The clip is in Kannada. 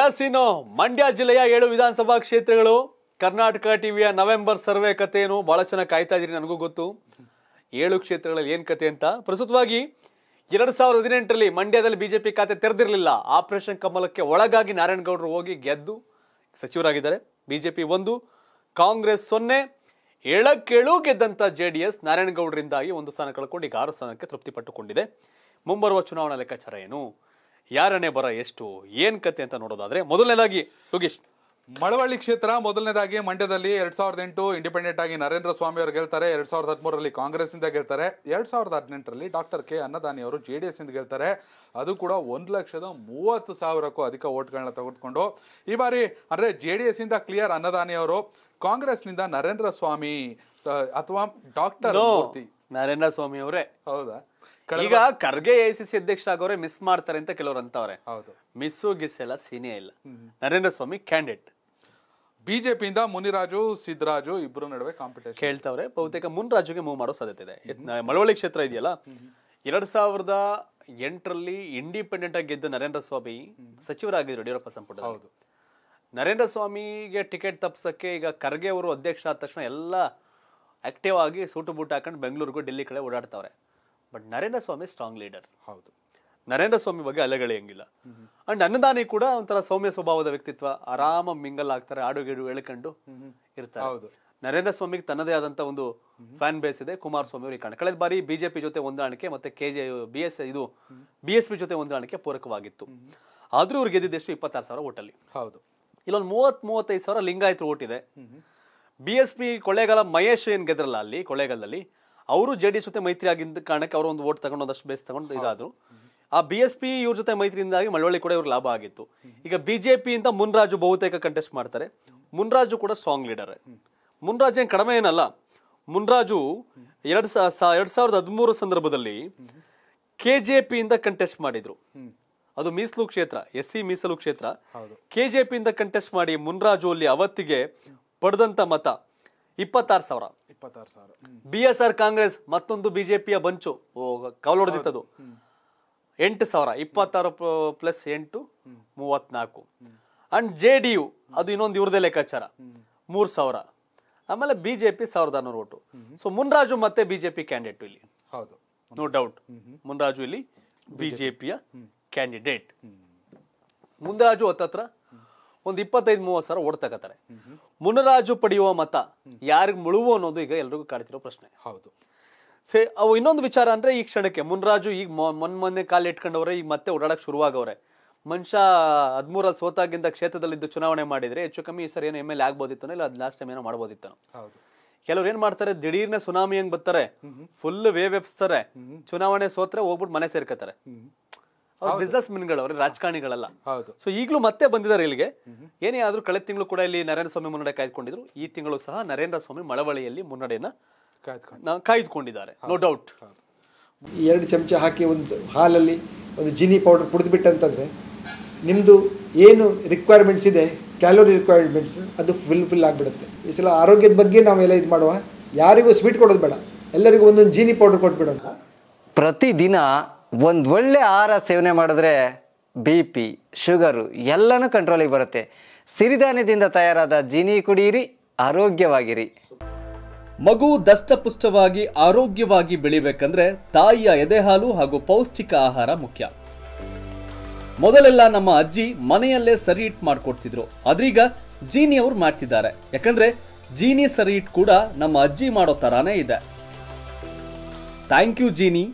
ಎಸ್ ಇನ್ನು ಮಂಡ್ಯ ಜಿಲ್ಲೆಯ ಏಳು ವಿಧಾನಸಭಾ ಕ್ಷೇತ್ರಗಳು ಕರ್ನಾಟಕ ಟಿವಿಯ ನವೆಂಬರ್ ಸರ್ವೆ ಕತೆ ಏನು ಭಾಳ ಚೆನ್ನಾಗಿ ಕಾಯ್ತಾ ಇದ್ದೀರಿ ನನಗೂ ಗೊತ್ತು ಏಳು ಕ್ಷೇತ್ರಗಳಲ್ಲಿ ಏನು ಕತೆ ಅಂತ ಪ್ರಸ್ತುತವಾಗಿ ಎರಡು ಸಾವಿರದ ಹದಿನೆಂಟರಲ್ಲಿ ಮಂಡ್ಯದಲ್ಲಿ ಬಿಜೆಪಿ ಖಾತೆ ತೆರೆದಿರಲಿಲ್ಲ ಆಪರೇಷನ್ ಕಮಲಕ್ಕೆ ಒಳಗಾಗಿ ನಾರಾಯಣಗೌಡರು ಹೋಗಿ ಗೆದ್ದು ಸಚಿವರಾಗಿದ್ದಾರೆ ಬಿಜೆಪಿ ಒಂದು ಕಾಂಗ್ರೆಸ್ ಸೊನ್ನೆ ಏಳಕ್ಕೇಳು ಗೆದ್ದಂಥ ಜೆ ಡಿ ಎಸ್ ನಾರಾಯಣಗೌಡರಿಂದಾಗಿ ಒಂದು ಸ್ಥಾನ ಕಳ್ಕೊಂಡು ಈಗ ಆರು ಸ್ಥಾನಕ್ಕೆ ತೃಪ್ತಿಪಟ್ಟುಕೊಂಡಿದೆ ಮುಂಬರುವ ಚುನಾವಣಾ ಲೆಕ್ಕಾಚಾರ ಏನು ಯಾರನೇ ಬರ ಎಷ್ಟು ಏನ್ ಕತೆ ಅಂತ ನೋಡೋದಾದ್ರೆ ಮೊದಲನೇದಾಗಿ ಯೋಗೇಶ್ ಮಳವಳ್ಳಿ ಕ್ಷೇತ್ರ ಮೊದಲನೇದಾಗಿ ಮಂಡ್ಯದಲ್ಲಿ ಎರಡ್ ಸಾವಿರದ ಎಂಟು ಇಂಡಿಪೆಂಡೆಂಟ್ ಆಗಿ ನರೇಂದ್ರ ಸ್ವಾಮಿ ಅವರು ಗೆಲ್ತಾರೆ ಎರಡ್ ಸಾವಿರದ ಹದಿಮೂರರಲ್ಲಿ ಕಾಂಗ್ರೆಸ್ ಇಂದ ಗೆಲ್ತಾರೆ ಎರಡ್ ಸಾವಿರದ ಹದಿನೆಂಟರಲ್ಲಿ ಡಾಕ್ಟರ್ ಕೆ ಅನ್ನದಾನಿ ಅವರು ಜೆ ಡಿ ಎಸ್ ಇಂದ ಗೆಲ್ತಾರೆ ಅದು ಕೂಡ ಒಂದು ಲಕ್ಷದ ಮೂವತ್ತು ಸಾವಿರಕ್ಕೂ ಅಧಿಕ ಓಟ್ಗಳನ್ನ ತೆಗೆದುಕೊಂಡು ಈ ಬಾರಿ ಅಂದ್ರೆ ಜೆ ಡಿ ಎಸ್ ಇಂದ ಕ್ಲಿಯರ್ ಅನ್ನದಾನಿ ಅವರು ಕಾಂಗ್ರೆಸ್ನಿಂದ ನರೇಂದ್ರ ಸ್ವಾಮಿ ಅಥವಾ ಡಾಕ್ಟರ್ ನರೇಂದ್ರ ಸ್ವಾಮಿ ಅವರೇ ಹೌದಾ ಈಗ ಖರ್ಗೆ ಎ ಸಿ ಸಿ ಅಧ್ಯಕ್ಷರಾಗೋರೆ ಮಿಸ್ ಮಾಡ್ತಾರೆ ಅಂತ ಕೆಲವರು ಅಂತವ್ರೆ ಹೌದು ಮಿಸ್ಸು ಗಿಸ್ ಎಲ್ಲ ಸೀನಿಯರ್ ಇಲ್ಲ ನರೇಂದ್ರ ಸ್ವಾಮಿ ಕ್ಯಾಂಡಿಡೇಟ್ ಬಿಜೆಪಿಯಿಂದ ಮುನಿರಾಜು ಸಿದ್ದರಾಜು ಇಬ್ಬರು ನಡುವೆ ಕಾಂಪಿಟೇಷನ್ ಕೇಳ್ತಾವ್ರೆ ಬಹುತೇಕ ರಾಜುಗೆ ಮೂವ್ ಮಾಡೋ ಸಾಧ್ಯತೆ ಇದೆ ಮಳವಳ್ಳಿ ಕ್ಷೇತ್ರ ಇದೆಯಲ್ಲ ಎರಡ್ ಸಾವಿರದ ಎಂಟರಲ್ಲಿ ಇಂಡಿಪೆಂಡೆಂಟ್ ಆಗಿ ಗೆದ್ದ ನರೇಂದ್ರ ಸ್ವಾಮಿ ಸಚಿವರಾಗಿದ್ರು ಯಡಿಯೂರಪ್ಪ ಸಂಪುಟ ಹೌದು ನರೇಂದ್ರ ಸ್ವಾಮಿಗೆ ಟಿಕೆಟ್ ತಪ್ಪಿಸಕ್ಕೆ ಈಗ ಖರ್ಗೆ ಅವರು ಅಧ್ಯಕ್ಷ ಆದ ತಕ್ಷಣ ಎಲ್ಲ ಆಕ್ಟಿವ್ ಆಗಿ ಸೂಟು ಬೂಟ್ ಹಾಕೊಂಡು ಬೆಂಗಳೂರಿಗೂ ಡೆಲ್ಲಿ ಕಡೆ ಓಡಾಡ್ತಾವ್ರೆ but Narendra Swamy strong leader ಹೌದು ನರೇಂದ್ರ ಸ್ವಾಮಿ ಬಗ್ಗೆ ಅಲೆಗಳೆಯಂಗಿಲ್ಲ ಅಂಡ್ ಅನ್ನದಾನಿ ಕೂಡ ಒಂಥರ ಸೌಮ್ಯ ಸ್ವಭಾವದ ವ್ಯಕ್ತಿತ್ವ ಆರಾಮ ಮಿಂಗಲ್ ಆಗ್ತಾರೆ ಆಡುಗೇಡು ಎಳ್ಕೊಂಡು ಇರ್ತಾರೆ ನರೇಂದ್ರ ಸ್ವಾಮಿಗೆ ತನ್ನದೇ ಆದಂತ ಒಂದು ಫ್ಯಾನ್ ಬೇಸ್ ಇದೆ ಕುಮಾರಸ್ವಾಮಿ ಅವರಿಗೆ ಕಾಣ್ ಕಳೆದ ಬಾರಿ ಬಿಜೆಪಿ ಜೊತೆ ಹೊಂದಾಣಿಕೆ ಮತ್ತೆ ಕೆ ಜೆ ಬಿ ಎಸ್ ಇದು ಬಿ ಎಸ್ ಪಿ ಜೊತೆ ಹೊಂದಾಣಿಕೆ ಪೂರಕವಾಗಿತ್ತು ಆದ್ರೂ ಅವ್ರಿಗೆ ಗೆದ್ದಿದ್ದೆಷ್ಟು ಇಪ್ಪತ್ತಾರು ಸಾವಿರ ಓಟಲ್ಲಿ ಹೌದು ಇಲ್ಲೊಂದು ಮೂವತ್ ಮೂವತ್ತೈದು ಸಾವಿರ ಲಿಂಗಾಯತ್ ಓಟ್ ಇದೆ B S P Kollegal Mahesh ಏನ್ ಗೆದ್ರಲ್ಲ ಅಲ್ಲಿ ಕೊಳ್ಳೇಗಾಲದಲ್ಲಿ ಅವರು ಜೆ ಡಿ ಜೊತೆ ಮೈತ್ರಿ ಆಗಿದ್ದ ಕಾರಣಕ್ಕೆ ಅವರು ಒಂದು ಓಟ್ ತಗೊಂಡು ಒಂದಷ್ಟು ಬೇಸ್ ತಗೊಂಡು ಇದಾದ್ರು ಆ ಬಿ ಎಸ್ ಪಿ ಇವ್ರ ಜೊತೆ ಮೈತ್ರಿಯಿಂದಾಗಿ ಮಳವಳ್ಳಿ ಕೂಡ ಇವ್ರ ಲಾಭ ಆಗಿತ್ತು ಈಗ ಇಂದ ಮುನ್ರಾಜು ಬಹುತೇಕ ಕಂಟೆಸ್ಟ್ ಮಾಡ್ತಾರೆ ಮುನ್ರಾಜು ಕೂಡ ಸ್ಟ್ರಾಂಗ್ ಲೀಡರ್ ಮುನ್ರಾಜ್ ಏನು ಕಡಿಮೆ ಏನಲ್ಲ ಮುನ್ರಾಜು ಎರಡ್ ಎರಡ್ ಸಾವಿರದ ಹದಿಮೂರು ಸಂದರ್ಭದಲ್ಲಿ ಕೆ ಜೆ ಪಿಯಿಂದ ಕಂಟೆಸ್ಟ್ ಮಾಡಿದ್ರು ಅದು ಮೀಸಲು ಕ್ಷೇತ್ರ ಎಸ್ ಸಿ ಮೀಸಲು ಕ್ಷೇತ್ರ ಕೆ ಜೆ ಪಿಯಿಂದ ಕಂಟೆಸ್ಟ್ ಮಾಡಿ ಮುನ್ರಾಜು ಅಲ್ಲಿ ಅವತ್ತಿಗೆ ಪಡೆದಂತ ಮತ ಇಪ್ಪತ್ತಾರು ಸಾವಿರ ಇಪ್ಪತ್ತಾರು ಸಾವಿರ ಬಿ ಎಸ್ ಆರ್ ಕಾಂಗ್ರೆಸ್ ಮತ್ತೊಂದು ಬಿಜೆಪಿಯ ಬಂಚು ಕವಲೊಡೆದಿತ್ತದು ಎಂಟು ಸಾವಿರ ಇಪ್ಪತ್ತಾರು ಪ್ಲಸ್ ಎಂಟು ಮೂವತ್ನಾಲ್ಕು ಅಂಡ್ ಜೆ ಡಿ ಯು ಅದು ಇನ್ನೊಂದು ಇವ್ರದೇ ಲೆಕ್ಕಾಚಾರ ಮೂರು ಸಾವಿರ ಆಮೇಲೆ ಬಿಜೆಪಿ ಸಾವಿರದ ಅನ್ನೂರು ಓಟು ಸೊ ಮುನ್ರಾಜು ಮತ್ತೆ ಬಿಜೆಪಿ ಕ್ಯಾಂಡಿಡೇಟ್ ಇಲ್ಲಿ ಹೌದು ನೋ ಡೌಟ್ ಮುನ್ರಾಜು ಇಲ್ಲಿ ಬಿಜೆಪಿಯ ಕ್ಯಾಂಡಿಡೇಟ್ ಮುನ್ರಾಜು ಹತ್ತತ್ರ ಒಂದು ಇಪ್ಪತ್ತೈದು ಮೂವತ್ತು ಸಾವಿರ ಓಡ್ತಕತ್ತಾರೆ ಮುನರಾಜು ಪಡೆಯುವ ಮತ ಯಾರಿಗೆ ಮುಳುವು ಅನ್ನೋದು ಈಗ ಎಲ್ರಿಗೂ ಕಾಡ್ತಿರೋ ಪ್ರಶ್ನೆ ಹೌದು ಸೇ ಅವು ಇನ್ನೊಂದು ವಿಚಾರ ಅಂದ್ರೆ ಈ ಕ್ಷಣಕ್ಕೆ ಮುನ್ರಾಜು ಈಗ ಮೊನ್ ಮೊನ್ನೆ ಕಾಲು ಇಟ್ಕೊಂಡವ್ರೆ ಈಗ ಮತ್ತೆ ಓಡಾಡಕ್ ಶುರುವಾಗವ್ರೆ ಮನುಷ್ಯ ಹದಿಮೂರಲ್ಲಿ ಸೋತಾಗಿಂದ ಕ್ಷೇತ್ರದಲ್ಲಿದ್ದು ಚುನಾವಣೆ ಮಾಡಿದ್ರೆ ಹೆಚ್ಚು ಕಮ್ಮಿ ಈ ಸರಿ ಏನು ಎಮ್ ಎಲ್ ಆಗ್ಬೋದಿತ್ತೋ ಇಲ್ಲ ಅದ್ ಲಾಸ್ಟ್ ಟೈಮ್ ಏನೋ ಹೌದು ಕೆಲವ್ರು ಏನ್ ಮಾಡ್ತಾರೆ ದಿಢೀರ್ನ ಸುನಾಮಿ ಹೆಂಗ್ ಬರ್ತಾರೆ ಫುಲ್ ವೇವ್ ಎಪ್ಸ್ತಾರೆ ಚುನಾವಣೆ ಸೋತ್ರೆ ಹೋಗ್ಬಿಟ್ಟು ಮನೆ ಸೇರ್ಕೋತಾರೆ ಬಿಸ್ನೆಸ್ ಮೆನ್ಗಳು ಅವ್ರ ರಾಜಕಾರಣಿಗಳಲ್ಲ ಸೊ ಈಗಲೂ ಮತ್ತೆ ಬಂದಿದ್ದಾರೆ ಇಲ್ಲಿಗೆ ಏನೇ ಆದ್ರೂ ಕಳೆದ ತಿಂಗಳು ಕೂಡ ಇಲ್ಲಿ ನರೇಂದ್ರ ಸ್ವಾಮಿ ಮುನ್ನಡೆ ಕಾಯ್ದುಕೊಂಡಿದ್ರು ಈ ತಿಂಗಳು ಸಹ ನರೇಂದ್ರ ಸ್ವಾಮಿ ಮಳವಳಿಯಲ್ಲಿ ಮುನ್ನಡೆಯನ್ನ ಕಾಯ್ದುಕೊಂಡಿದ್ದಾರೆ ನೋ ಡೌಟ್ ಎರಡು ಚಮಚ ಹಾಕಿ ಒಂದು ಹಾಲಲ್ಲಿ ಒಂದು ಜಿನಿ ಪೌಡರ್ ಕುಡಿದ್ಬಿಟ್ಟಂತಂದರೆ ನಿಮ್ಮದು ಏನು ರಿಕ್ವೈರ್ಮೆಂಟ್ಸ್ ಇದೆ ಕ್ಯಾಲೋರಿ ರಿಕ್ವೈರ್ಮೆಂಟ್ಸ್ ಅದು ಫುಲ್ ಫುಲ್ ಆಗಿಬಿಡುತ್ತೆ ಈ ಸಲ ಆರೋಗ್ಯದ ಬಗ್ಗೆ ನಾವೆಲ್ಲ ಇದು ಮಾಡುವ ಯಾರಿಗೂ ಸ್ವೀಟ್ ಕೊಡೋದು ಬೇಡ ಎಲ್ಲರಿಗೂ ಒಂದೊಂದು ಜೀನಿ ಪೌಡರ್ ಕೊಟ್ಬಿಡೋಣ ಪ್ರತಿದಿನ ಒಂದು ಒಳ್ಳೆ ಆಹಾರ ಸೇವನೆ ಮಾಡಿದ್ರೆ ಬಿ ಪಿ ಶುಗರು ಎಲ್ಲನೂ ಕಂಟ್ರೋಲಿಗೆ ಬರುತ್ತೆ ಸಿರಿಧಾನ್ಯದಿಂದ ತಯಾರಾದ ಜೀನಿ ಕುಡಿಯಿರಿ ಆರೋಗ್ಯವಾಗಿರಿ ಮಗು ದಷ್ಟಪುಷ್ಟವಾಗಿ ಆರೋಗ್ಯವಾಗಿ ಬೆಳಿಬೇಕಂದ್ರೆ ತಾಯಿಯ ಎದೆಹಾಲು ಹಾಗೂ ಪೌಷ್ಟಿಕ ಆಹಾರ ಮುಖ್ಯ ಮೊದಲೆಲ್ಲ ನಮ್ಮ ಅಜ್ಜಿ ಮನೆಯಲ್ಲೇ ಸರಿ ಇಟ್ ಮಾಡ್ಕೊಡ್ತಿದ್ರು ಅದ್ರೀಗ ಜೀನಿ ಅವ್ರು ಮಾಡ್ತಿದ್ದಾರೆ ಯಾಕಂದ್ರೆ ಜೀನಿ ಸರಿ ಇಟ್ ಕೂಡ ನಮ್ಮ ಅಜ್ಜಿ ಮಾಡೋ ತರಾನೇ ಇದೆ ಥ್ಯಾಂಕ್ ಯು ಜೀನಿ